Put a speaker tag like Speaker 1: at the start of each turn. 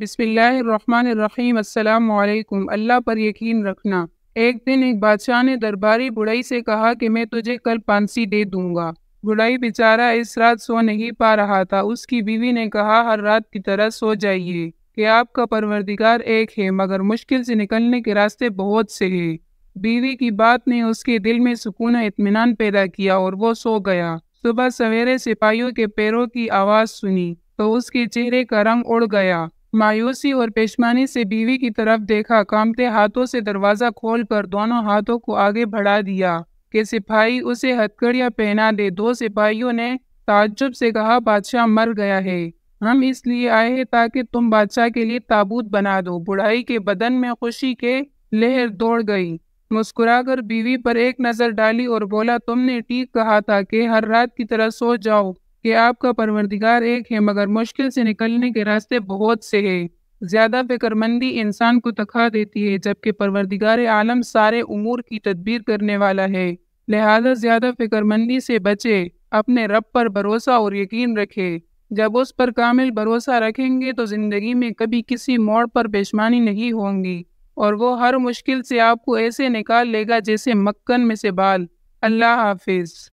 Speaker 1: बिस्मिल्लाहिर्रहमानिर्रहीम अस्सलाम अल्लाह पर यकीन रखना एक दिन एक बादशाह ने दरबारी बुढ़ई से कहा कि मैं तुझे कल पांसी दे दूंगा बुढ़ई बेचारा इस रात सो नहीं पा रहा था उसकी बीवी ने कहा हर रात की तरह सो जाइए कि आपका परवरदिगार एक है मगर मुश्किल से निकलने के रास्ते बहुत से हैं बीवी की बात ने उसके दिल में सुकून इतमान पैदा किया और वो सो गया सुबह सवेरे सिपाहियों के पैरों की आवाज़ सुनी तो उसके चेहरे का रंग उड़ गया मायूसी और पेशमानी से बीवी की तरफ देखा कामते हाथों से दरवाज़ा खोलकर दोनों हाथों को आगे बढ़ा दिया कि सिपाही उसे हथकड़ियाँ पहना दे दो सिपाहियों ने ताज्जुब से कहा बादशाह मर गया है हम इसलिए आए हैं ताकि तुम बादशाह के लिए ताबूत बना दो बुढ़ाई के बदन में खुशी के लहर दौड़ गई मुस्कुराकर बीवी पर एक नज़र डाली और बोला तुमने ठीक कहा था कि हर रात की तरह सो जाओ कि आपका परवरदिगार एक है मगर मुश्किल से निकलने के रास्ते बहुत से है ज़्यादा फिक्रमंदी इंसान को तखा देती है जबकि परवरदिगार आलम सारे उमूर की तदबीर करने वाला है लिहाजा ज़्यादा फिक्रमंदी से बचे अपने रब पर भरोसा और यकीन रखे जब उस पर कामिल भरोसा रखेंगे तो ज़िंदगी में कभी किसी मोड़ पर पेशमानी नहीं होंगी और वो हर मुश्किल से आपको ऐसे निकाल लेगा जैसे मक्कन में से बाल अल्लाह हाफिज़